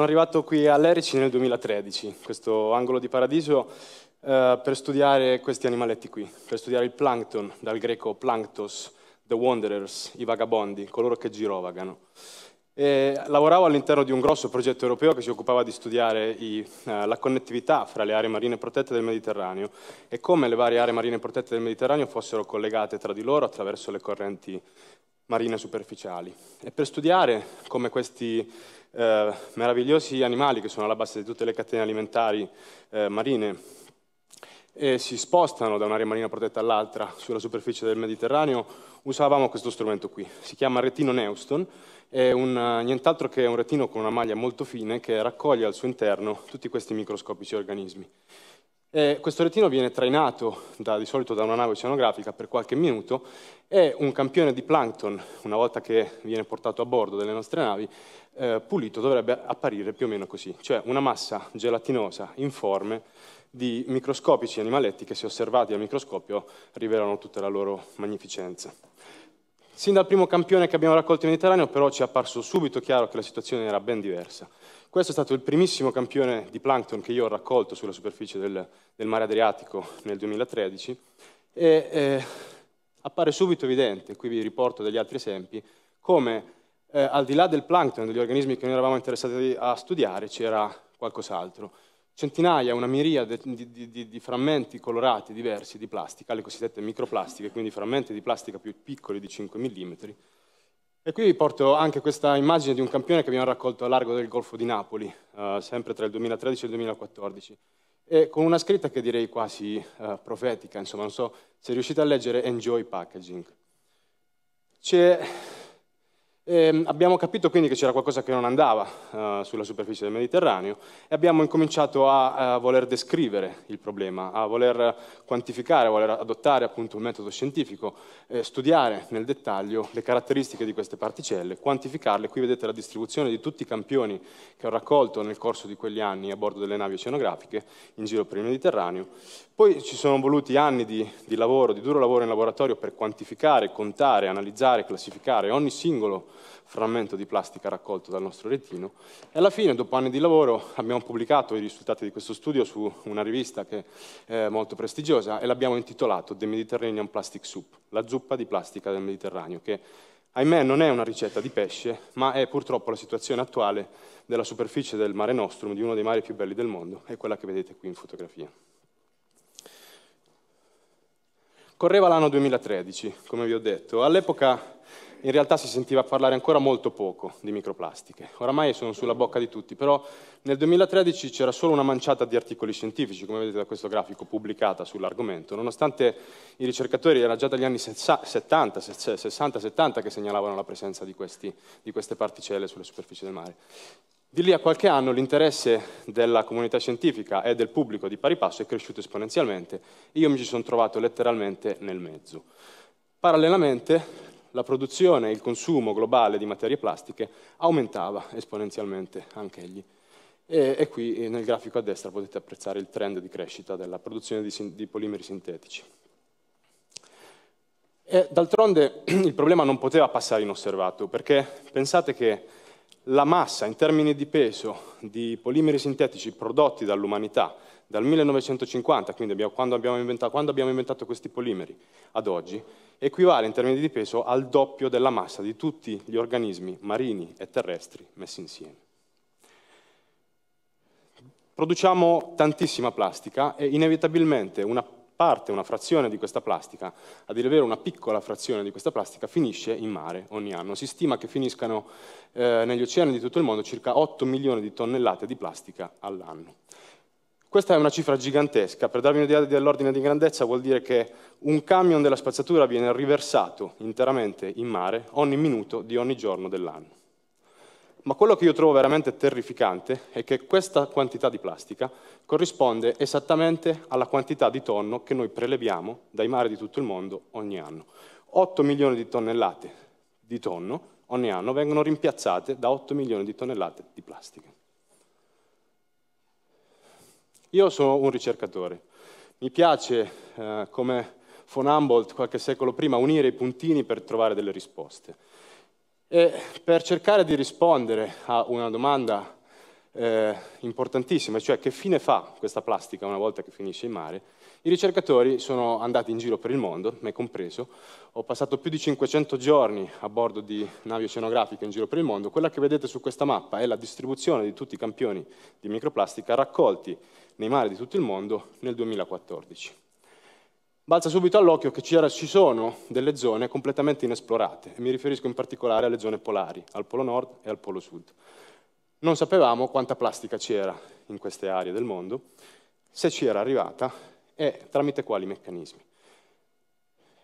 Sono arrivato qui all'Erici nel 2013, questo angolo di paradiso, eh, per studiare questi animaletti qui, per studiare il plankton, dal greco planktos, the wanderers, i vagabondi, coloro che girovagano. E lavoravo all'interno di un grosso progetto europeo che si occupava di studiare i, eh, la connettività fra le aree marine protette del Mediterraneo e come le varie aree marine protette del Mediterraneo fossero collegate tra di loro attraverso le correnti marine superficiali. E per studiare come questi eh, meravigliosi animali che sono alla base di tutte le catene alimentari eh, marine e si spostano da un'area marina protetta all'altra sulla superficie del Mediterraneo, usavamo questo strumento qui. Si chiama retino Neuston, è un, eh, nient'altro che un retino con una maglia molto fine che raccoglie al suo interno tutti questi microscopici organismi. E eh, questo retino viene trainato da, di solito da una nave oceanografica per qualche minuto e un campione di plankton, una volta che viene portato a bordo delle nostre navi, eh, pulito dovrebbe apparire più o meno così, cioè una massa gelatinosa informe di microscopici animaletti che se osservati al microscopio rivelano tutta la loro magnificenza. Sin dal primo campione che abbiamo raccolto in Mediterraneo però ci è apparso subito chiaro che la situazione era ben diversa. Questo è stato il primissimo campione di plankton che io ho raccolto sulla superficie del, del mare Adriatico nel 2013 e eh, appare subito evidente, qui vi riporto degli altri esempi, come eh, al di là del plankton, degli organismi che noi eravamo interessati a studiare, c'era qualcos'altro. Centinaia, una miriade di, di, di, frammenti colorati diversi di plastica, le cosiddette microplastiche, quindi frammenti di plastica più piccoli di 5 mm, e qui vi porto anche questa immagine di un campione che abbiamo raccolto a largo del Golfo di Napoli, eh, sempre tra il 2013 e il 2014, e con una scritta che direi quasi eh, profetica, insomma, non so se riuscite a leggere Enjoy Packaging. C'è e ehm, abbiamo capito quindi che c'era qualcosa che non andava eh, sulla superficie del Mediterraneo e abbiamo incominciato a, a, voler descrivere il problema, a voler quantificare, a voler adottare appunto un metodo scientifico, eh, studiare nel dettaglio le caratteristiche di queste particelle, quantificarle. Qui vedete la distribuzione di tutti i campioni che ho raccolto nel corso di quegli anni a bordo delle navi oceanografiche in giro per il Mediterraneo. Poi ci sono voluti anni di, di lavoro, di duro lavoro in laboratorio per quantificare, contare, analizzare, classificare ogni singolo frammento di plastica raccolto dal nostro retino. E alla fine, dopo anni di lavoro, abbiamo pubblicato i risultati di questo studio su una rivista che è molto prestigiosa e l'abbiamo intitolato The Mediterranean Plastic Soup, la zuppa di plastica del Mediterraneo, che ahimè non è una ricetta di pesce, ma è purtroppo la situazione attuale della superficie del mare Nostrum, di uno dei mari più belli del mondo, è quella che vedete qui in fotografia. Correva l'anno 2013, come vi ho detto. All'epoca in realtà si sentiva parlare ancora molto poco di microplastiche. Oramai sono sulla bocca di tutti, però nel 2013 c'era solo una manciata di articoli scientifici, come vedete da questo grafico, pubblicata sull'argomento, nonostante i ricercatori erano già dagli anni 60-70 che segnalavano la presenza di, questi, di queste particelle sulle superfici del mare. Di lì a qualche anno l'interesse della comunità scientifica e del pubblico di pari passo è cresciuto esponenzialmente e io mi ci sono trovato letteralmente nel mezzo. Parallelamente la produzione e il consumo globale di materie plastiche aumentava esponenzialmente anche egli. E, e, qui eh, nel grafico a destra potete apprezzare il trend di crescita della produzione di, di polimeri sintetici. d'altronde il problema non poteva passare inosservato, perché pensate che la massa in termini di peso di polimeri sintetici prodotti dall'umanità dal 1950, quindi abbiamo, quando, abbiamo quando abbiamo inventato questi polimeri, ad oggi, equivale in termini di peso al doppio della massa di tutti gli organismi marini e terrestri messi insieme. Produciamo tantissima plastica e inevitabilmente una parte, una frazione di questa plastica, a dire vero una piccola frazione di questa plastica, finisce in mare ogni anno. Si stima che finiscano eh, negli oceani di tutto il mondo circa 8 milioni di tonnellate di plastica all'anno. Questa è una cifra gigantesca, per darvi un'idea dell'ordine di grandezza vuol dire che un camion della spazzatura viene riversato interamente in mare ogni minuto di ogni giorno dell'anno. Ma quello che io trovo veramente terrificante è che questa quantità di plastica corrisponde esattamente alla quantità di tonno che noi preleviamo dai mari di tutto il mondo ogni anno. 8 milioni di tonnellate di tonno ogni anno vengono rimpiazzate da 8 milioni di tonnellate di plastica. Io sono un ricercatore. Mi piace, eh, come von Humboldt qualche secolo prima, unire i puntini per trovare delle risposte. E per cercare di rispondere a una domanda eh, importantissima, cioè che fine fa questa plastica una volta che finisce in mare, i ricercatori sono andati in giro per il mondo, me compreso, ho passato più di 500 giorni a bordo di navi oceanografiche in giro per il mondo, quella che vedete su questa mappa è la distribuzione di tutti i campioni di microplastica raccolti nei mari di tutto il mondo nel 2014. Balza subito all'occhio che ci sono delle zone completamente inesplorate, e mi riferisco in particolare alle zone polari, al Polo Nord e al Polo Sud. Non sapevamo quanta plastica c'era in queste aree del mondo, se ci era arrivata e eh, tramite quali meccanismi.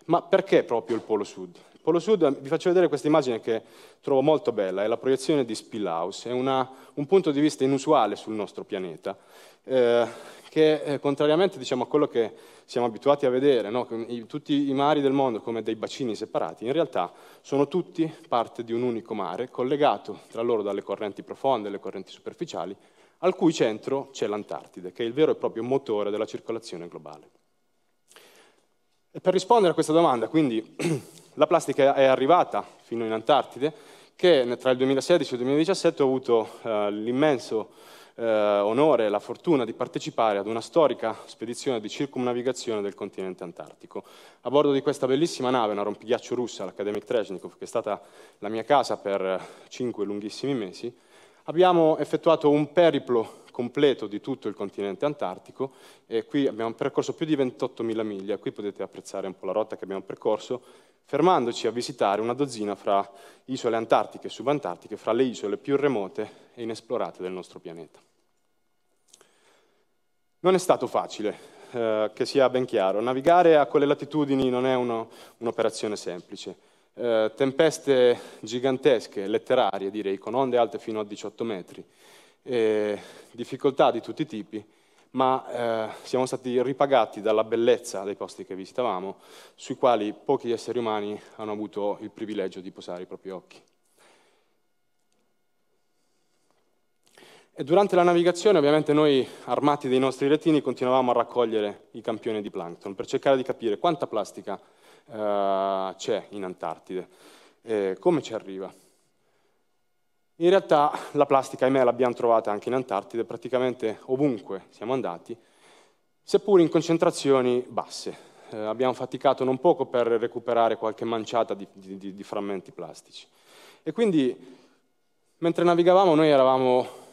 Ma perché proprio il Polo Sud? Il Polo Sud, eh, vi faccio vedere questa immagine che trovo molto bella, è la proiezione di Spillhouse, è una, un punto di vista inusuale sul nostro pianeta, eh, che eh, contrariamente diciamo, a quello che siamo abituati a vedere, no? tutti i mari del mondo come dei bacini separati, in realtà sono tutti parte di un unico mare, collegato tra loro dalle correnti profonde e le correnti superficiali, al cui centro c'è l'Antartide, che è il vero e proprio motore della circolazione globale. E per rispondere a questa domanda, quindi, la plastica è arrivata fino in Antartide, che tra il 2016 e il 2017 ho avuto eh, l'immenso eh, onore e la fortuna di partecipare ad una storica spedizione di circumnavigazione del continente antartico. A bordo di questa bellissima nave, una rompighiaccio russa, l'Academic Trezhnikov, che è stata la mia casa per eh, cinque lunghissimi mesi, Abbiamo effettuato un periplo completo di tutto il continente antartico e qui abbiamo percorso più di 28.000 miglia, qui potete apprezzare un po' la rotta che abbiamo percorso, fermandoci a visitare una dozzina fra isole antartiche e subantartiche, fra le isole più remote e inesplorate del nostro pianeta. Non è stato facile, eh, che sia ben chiaro, navigare a quelle latitudini non è un'operazione semplice. Eh, tempeste gigantesche, letterarie direi, con onde alte fino a 18 metri, eh, difficoltà di tutti i tipi, ma eh, siamo stati ripagati dalla bellezza dei posti che visitavamo, sui quali pochi esseri umani hanno avuto il privilegio di posare i propri occhi. E durante la navigazione, ovviamente, noi, armati dei nostri retini, continuavamo a raccogliere i campioni di plankton per cercare di capire quanta plastica eh, c'è in Antartide. Eh, come ci arriva? In realtà la plastica, ahimè, l'abbiamo trovata anche in Antartide, praticamente ovunque siamo andati, seppur in concentrazioni basse. Eh, abbiamo faticato non poco per recuperare qualche manciata di, di, di frammenti plastici. E quindi, mentre navigavamo, noi eravamo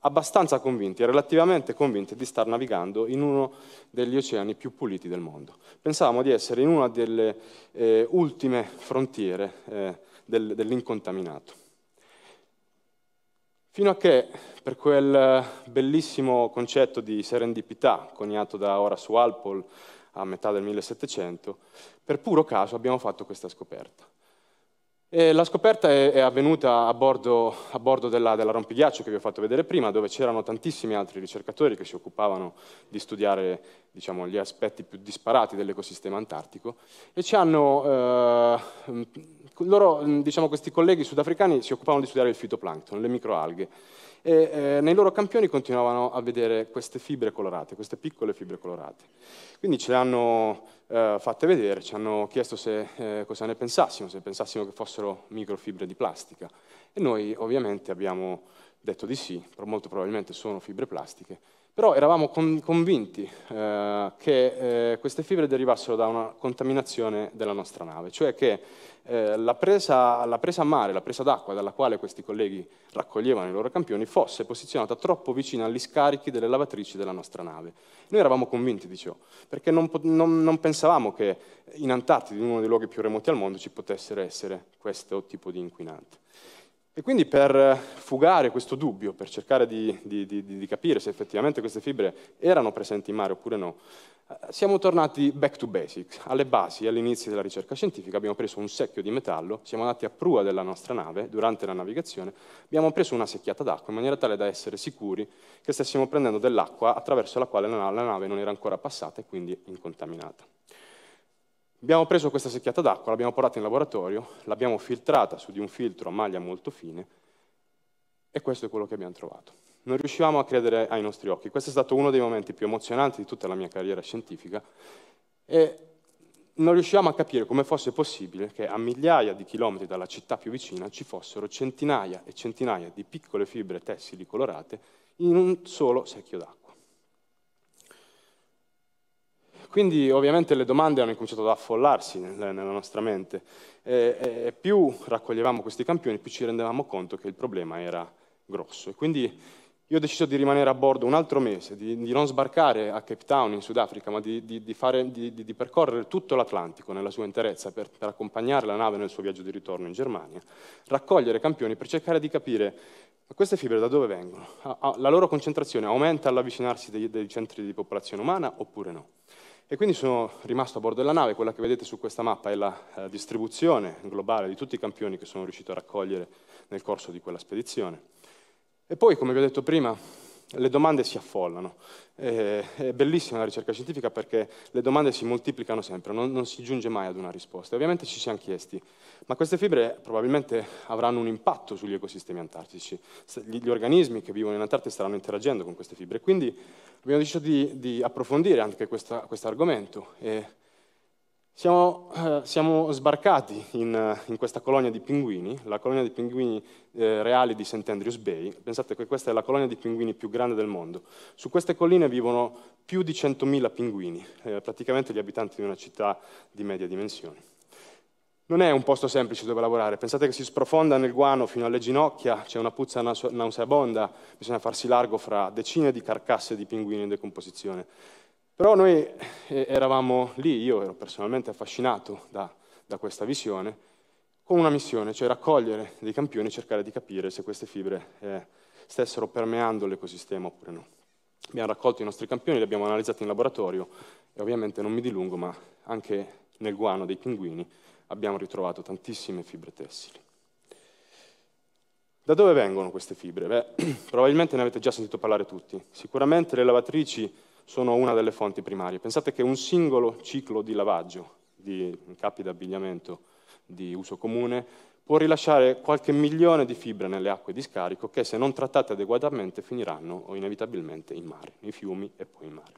abbastanza convinti, relativamente convinti di star navigando in uno degli oceani più puliti del mondo. Pensavamo di essere in una delle eh, ultime frontiere eh, del, dell'incontaminato. Fino a che, per quel bellissimo concetto di serendipità coniato da Ora su Walpole a metà del 1700, per puro caso abbiamo fatto questa scoperta. E la scoperta è, è, avvenuta a bordo, a bordo della, della, rompighiaccio che vi ho fatto vedere prima, dove c'erano tantissimi altri ricercatori che si occupavano di studiare diciamo, gli aspetti più disparati dell'ecosistema antartico e hanno, eh, loro, diciamo, questi colleghi sudafricani si occupavano di studiare il fitoplancton, le microalghe e eh, nei loro campioni continuavano a vedere queste fibre colorate, queste piccole fibre colorate. Quindi ce le hanno eh, fatte vedere, ci hanno chiesto se, eh, cosa ne pensassimo, se pensassimo che fossero microfibre di plastica. E noi ovviamente abbiamo detto di sì, però molto probabilmente sono fibre plastiche però eravamo con, convinti eh, che eh, queste fibre derivassero da una contaminazione della nostra nave, cioè che eh, la, presa, la, presa, a mare, la presa d'acqua dalla quale questi colleghi raccoglievano i loro campioni fosse posizionata troppo vicina agli scarichi delle lavatrici della nostra nave. Noi eravamo convinti di ciò, perché non, non, non pensavamo che in Antartide, in uno dei luoghi più remoti al mondo, ci potessero essere questo tipo di inquinante. E quindi per fugare questo dubbio, per cercare di, di, di, di, capire se effettivamente queste fibre erano presenti in mare oppure no, eh, siamo tornati back to basics, alle basi, all'inizio della ricerca scientifica. Abbiamo preso un secchio di metallo, siamo andati a prua della nostra nave durante la navigazione, abbiamo preso una secchiata d'acqua in maniera tale da essere sicuri che stessimo prendendo dell'acqua attraverso la quale la nave non era ancora passata e quindi incontaminata. Abbiamo preso questa secchiata d'acqua, l'abbiamo portata in laboratorio, l'abbiamo filtrata su di un filtro a maglia molto fine e questo è quello che abbiamo trovato. Non riuscivamo a credere ai nostri occhi. Questo è stato uno dei momenti più emozionanti di tutta la mia carriera scientifica e non riuscivamo a capire come fosse possibile che a migliaia di chilometri dalla città più vicina ci fossero centinaia e centinaia di piccole fibre tessili colorate in un solo secchio d'acqua. Quindi ovviamente le domande hanno cominciato ad affollarsi nella nostra mente e, e più raccoglievamo questi campioni, più ci rendevamo conto che il problema era grosso. E quindi io ho deciso di rimanere a bordo un altro mese, di, di non sbarcare a Cape Town in Sudafrica, ma di, di, fare, di percorrere tutto l'Atlantico nella sua interezza per, per, accompagnare la nave nel suo viaggio di ritorno in Germania, raccogliere campioni per cercare di capire ma queste fibre da dove vengono, la loro concentrazione aumenta all'avvicinarsi dei, dei centri di popolazione umana oppure no. E quindi sono rimasto a bordo della nave, quella che vedete su questa mappa è la eh, distribuzione globale di tutti i campioni che sono riuscito a raccogliere nel corso di quella spedizione. E poi, come vi ho detto prima, le domande si affollano. Eh, è bellissima la ricerca scientifica perché le domande si moltiplicano sempre, non, non si giunge mai ad una risposta. Ovviamente ci siamo chiesti, ma queste fibre probabilmente avranno un impatto sugli ecosistemi antartici. Gli, gli organismi che vivono in Antartide staranno interagendo con queste fibre. Quindi abbiamo deciso di, di approfondire anche questo argomento. E, siamo, eh, siamo sbarcati in, in, questa colonia di pinguini, la colonia di pinguini eh, reali di St. Andrews Bay. Pensate che questa è la colonia di pinguini più grande del mondo. Su queste colline vivono più di 100.000 pinguini, eh, praticamente gli abitanti di una città di media dimensione. Non è un posto semplice dove lavorare, pensate che si sprofonda nel guano fino alle ginocchia, c'è una puzza nauseabonda, bisogna farsi largo fra decine di carcasse di pinguini in decomposizione. Però noi eh, eravamo lì, io ero personalmente affascinato da, da questa visione, con una missione, cioè raccogliere dei campioni e cercare di capire se queste fibre eh, stessero permeando l'ecosistema oppure no. Abbiamo raccolto i nostri campioni, li abbiamo analizzati in laboratorio e ovviamente non mi dilungo, ma anche nel guano dei pinguini abbiamo ritrovato tantissime fibre tessili. Da dove vengono queste fibre? Beh, probabilmente ne avete già sentito parlare tutti. Sicuramente le lavatrici sono una delle fonti primarie. Pensate che un singolo ciclo di lavaggio di capi d'abbigliamento di uso comune può rilasciare qualche milione di fibre nelle acque di scarico che se non trattate adeguatamente finiranno o inevitabilmente in mare, nei fiumi e poi in mare.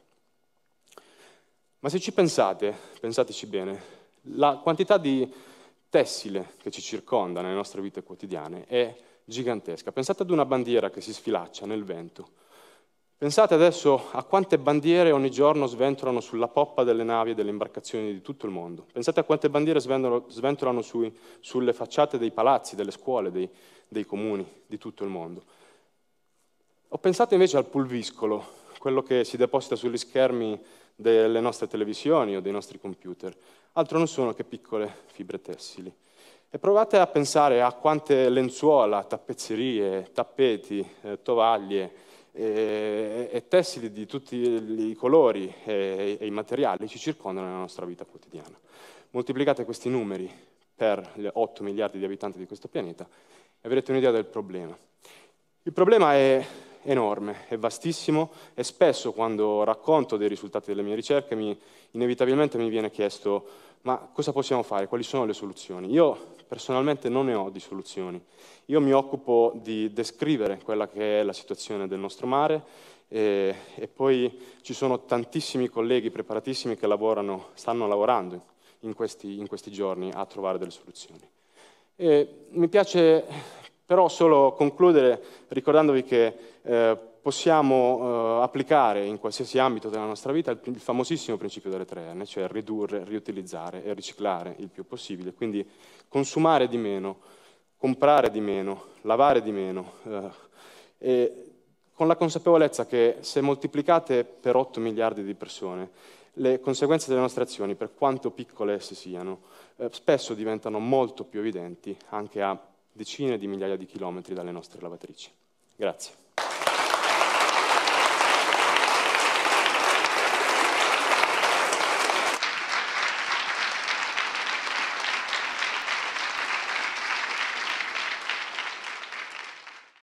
Ma se ci pensate, pensateci bene, la quantità di tessile che ci circonda nelle nostre vite quotidiane è gigantesca. Pensate ad una bandiera che si sfilaccia nel vento Pensate adesso a quante bandiere ogni giorno sventolano sulla poppa delle navi e delle imbarcazioni di tutto il mondo. Pensate a quante bandiere sventolano sui, sulle facciate dei palazzi, delle scuole, dei, dei comuni di tutto il mondo. O pensate invece al pulviscolo, quello che si deposita sugli schermi delle nostre televisioni o dei nostri computer. Altro non sono che piccole fibre tessili. E provate a pensare a quante lenzuola, tappezzerie, tappeti, eh, tovaglie, e, eh, e tessili di tutti i colori e, e i materiali ci circondano nella nostra vita quotidiana. Moltiplicate questi numeri per gli 8 miliardi di abitanti di questo pianeta e avrete un'idea del problema. Il problema è enorme, è vastissimo e spesso quando racconto dei risultati delle mie ricerche mi, inevitabilmente mi viene chiesto ma cosa possiamo fare, quali sono le soluzioni? Io personalmente non ne ho di soluzioni, io mi occupo di descrivere quella che è la situazione del nostro mare e, e poi ci sono tantissimi colleghi preparatissimi che lavorano, stanno lavorando in questi, in questi giorni a trovare delle soluzioni. E mi piace però solo concludere ricordandovi che eh, possiamo eh, applicare in qualsiasi ambito della nostra vita il, il famosissimo principio delle tre n cioè ridurre, riutilizzare e riciclare il più possibile, quindi consumare di meno, comprare di meno, lavare di meno, eh, con la consapevolezza che se moltiplicate per 8 miliardi di persone, le conseguenze delle nostre azioni, per quanto piccole esse siano, eh, spesso diventano molto più evidenti anche a decine di migliaia di chilometri dalle nostre lavatrici. Grazie.